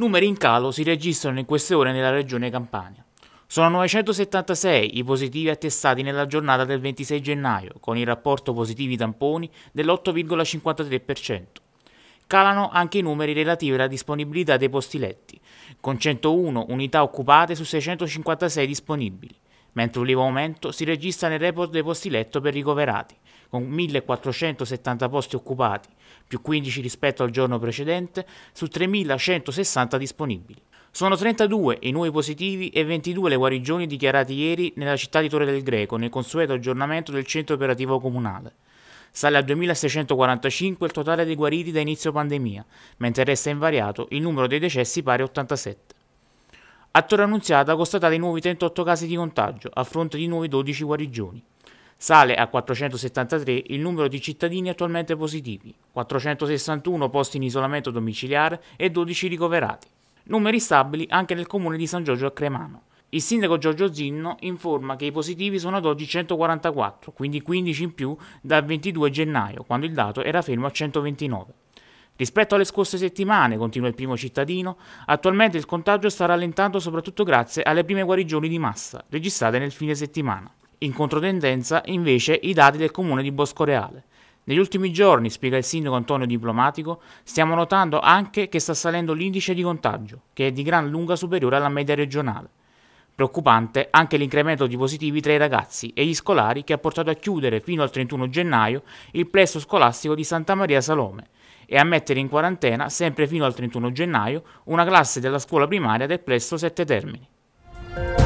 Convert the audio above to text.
Numeri in calo si registrano in queste ore nella regione Campania. Sono 976 i positivi attestati nella giornata del 26 gennaio, con il rapporto positivi tamponi dell'8,53%. Calano anche i numeri relativi alla disponibilità dei posti letti, con 101 unità occupate su 656 disponibili, mentre un lieve aumento si registra nel report dei posti letto per ricoverati, con 1470 posti occupati più 15 rispetto al giorno precedente, su 3.160 disponibili. Sono 32 i nuovi positivi e 22 le guarigioni dichiarate ieri nella città di Torre del Greco nel consueto aggiornamento del centro operativo comunale. Sale a 2.645 il totale dei guariti da inizio pandemia, mentre resta invariato il numero dei decessi pari a 87. A Torre Annunziata constatate nuovi 38 casi di contagio a fronte di nuovi 12 guarigioni. Sale a 473 il numero di cittadini attualmente positivi, 461 posti in isolamento domiciliare e 12 ricoverati. Numeri stabili anche nel comune di San Giorgio a Cremano. Il sindaco Giorgio Zinno informa che i positivi sono ad oggi 144, quindi 15 in più dal 22 gennaio, quando il dato era fermo a 129. Rispetto alle scorse settimane, continua il primo cittadino, attualmente il contagio sta rallentando soprattutto grazie alle prime guarigioni di massa registrate nel fine settimana. In controtendenza invece i dati del comune di Boscoreale. Negli ultimi giorni, spiega il sindaco Antonio Diplomatico, stiamo notando anche che sta salendo l'indice di contagio, che è di gran lunga superiore alla media regionale. Preoccupante anche l'incremento di positivi tra i ragazzi e gli scolari che ha portato a chiudere fino al 31 gennaio il plesso scolastico di Santa Maria Salome e a mettere in quarantena, sempre fino al 31 gennaio, una classe della scuola primaria del plesso Sette Termini.